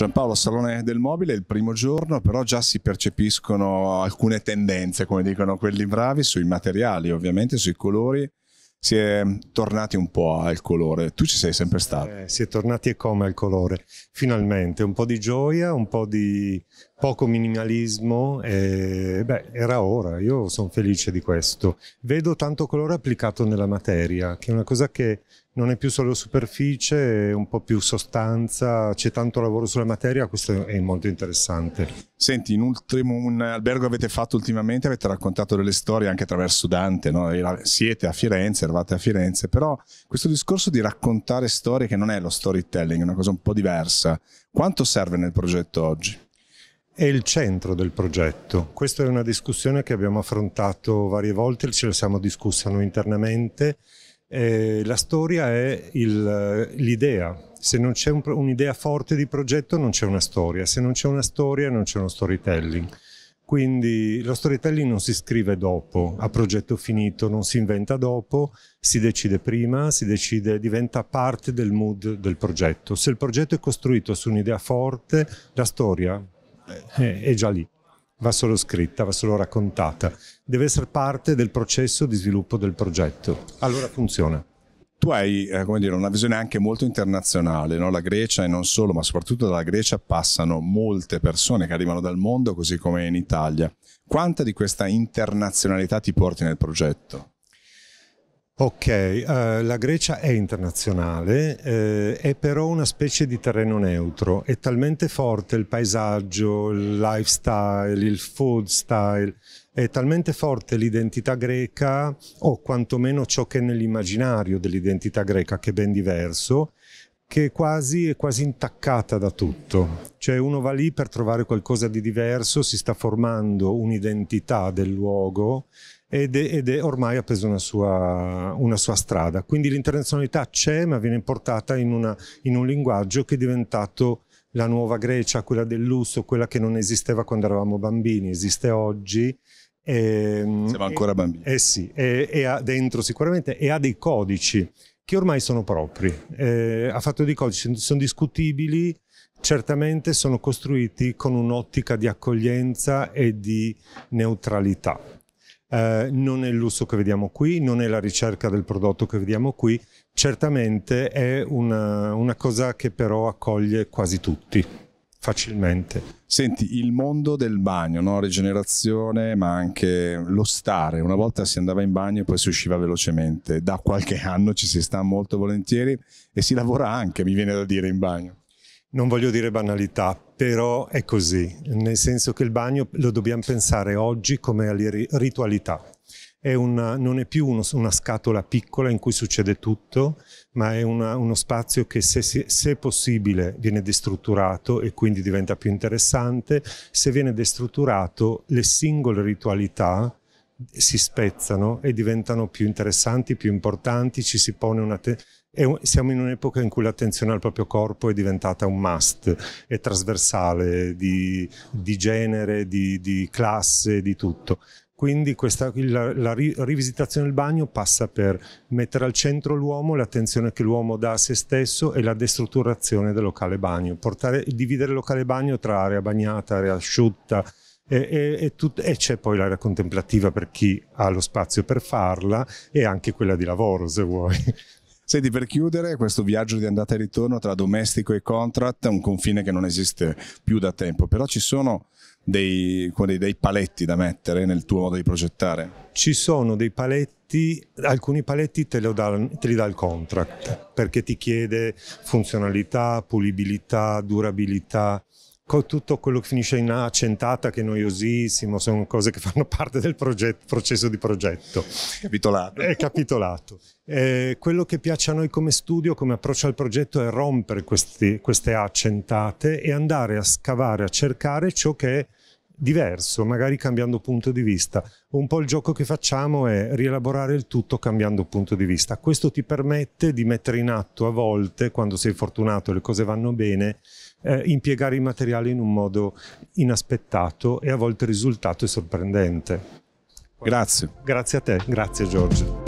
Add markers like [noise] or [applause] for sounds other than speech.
Giampaolo, Salone del Mobile, il primo giorno, però già si percepiscono alcune tendenze, come dicono quelli bravi, sui materiali, ovviamente sui colori. Si è tornati un po' al colore, tu ci sei sempre stato. Eh, si è tornati e come al colore, finalmente, un po' di gioia, un po' di poco minimalismo, e, beh, era ora, io sono felice di questo. Vedo tanto colore applicato nella materia, che è una cosa che non è più solo superficie, è un po' più sostanza, c'è tanto lavoro sulla materia, questo è molto interessante. Senti, in ultimo un albergo avete fatto ultimamente, avete raccontato delle storie anche attraverso Dante, no? siete a Firenze, eravate a Firenze, però questo discorso di raccontare storie che non è lo storytelling, è una cosa un po' diversa, quanto serve nel progetto oggi? È il centro del progetto. Questa è una discussione che abbiamo affrontato varie volte, ce la siamo discussa noi internamente eh, la storia è l'idea. Se non c'è un'idea un forte di progetto non c'è una storia, se non c'è una storia non c'è uno storytelling. Quindi lo storytelling non si scrive dopo, a progetto finito, non si inventa dopo, si decide prima, si decide, diventa parte del mood del progetto. Se il progetto è costruito su un'idea forte, la storia è, eh, è già lì va solo scritta, va solo raccontata, deve essere parte del processo di sviluppo del progetto. Allora funziona. Tu hai eh, dire, una visione anche molto internazionale, no? la Grecia e non solo, ma soprattutto dalla Grecia passano molte persone che arrivano dal mondo, così come in Italia. Quanta di questa internazionalità ti porti nel progetto? Ok, eh, la Grecia è internazionale, eh, è però una specie di terreno neutro, è talmente forte il paesaggio, il lifestyle, il food style, è talmente forte l'identità greca o quantomeno ciò che è nell'immaginario dell'identità greca che è ben diverso, che è quasi, è quasi intaccata da tutto. Cioè uno va lì per trovare qualcosa di diverso, si sta formando un'identità del luogo ed è, ed è, ormai ha preso una sua, una sua strada. Quindi l'internazionalità c'è ma viene portata in, una, in un linguaggio che è diventato la nuova Grecia, quella del lusso, quella che non esisteva quando eravamo bambini, esiste oggi. E, ehm, Siamo ancora bambini. Eh sì, e, ha dentro sicuramente, e ha dei codici che ormai sono propri. Eh, ha fatto dei codici, sono discutibili, certamente sono costruiti con un'ottica di accoglienza e di neutralità. Eh, non è il lusso che vediamo qui, non è la ricerca del prodotto che vediamo qui, certamente è una, una cosa che però accoglie quasi tutti facilmente. Senti, il mondo del bagno, no? rigenerazione, ma anche lo stare. Una volta si andava in bagno e poi si usciva velocemente. Da qualche [laughs] anno ci si sta molto volentieri e si lavora anche, mi viene da dire, in bagno. Non voglio dire banalità, però è così, nel senso che il bagno lo dobbiamo pensare oggi come ritualità è una, non è più uno, una scatola piccola in cui succede tutto, ma è una, uno spazio che se, se possibile viene destrutturato e quindi diventa più interessante, se viene destrutturato le singole ritualità si spezzano e diventano più interessanti, più importanti, ci si pone una... siamo in un'epoca in cui l'attenzione al proprio corpo è diventata un must, è trasversale di, di genere, di, di classe, di tutto. Quindi questa, la, la rivisitazione del bagno passa per mettere al centro l'uomo, l'attenzione che l'uomo dà a se stesso e la destrutturazione del locale bagno, Portare, dividere il locale bagno tra area bagnata, area asciutta, e, e, e c'è poi l'area contemplativa per chi ha lo spazio per farla e anche quella di lavoro se vuoi. Senti, per chiudere questo viaggio di andata e ritorno tra domestico e contract, un confine che non esiste più da tempo, però ci sono dei, dei paletti da mettere nel tuo modo di progettare? Ci sono dei paletti alcuni paletti te, da, te, li dà il contract perché ti chiede funzionalità, pulibilità, durabilità, tutto quello che finisce in accentata che è noiosissimo, sono cose che [laughs] fanno parte del progetto, processo di progetto. Capitolato. È capitolato. Eh, quello che piace a noi come studio, come approccio al progetto, è rompere questi, queste accentate e andare a scavare, a cercare ciò che è diverso, magari cambiando punto di vista. Un po' il gioco che facciamo è rielaborare il tutto cambiando punto di vista. Questo ti permette di mettere in atto a volte, quando sei fortunato e le cose vanno bene, eh, impiegare i materiali in un modo inaspettato e a volte il risultato è sorprendente. Grazie. Grazie a te, grazie Giorgio.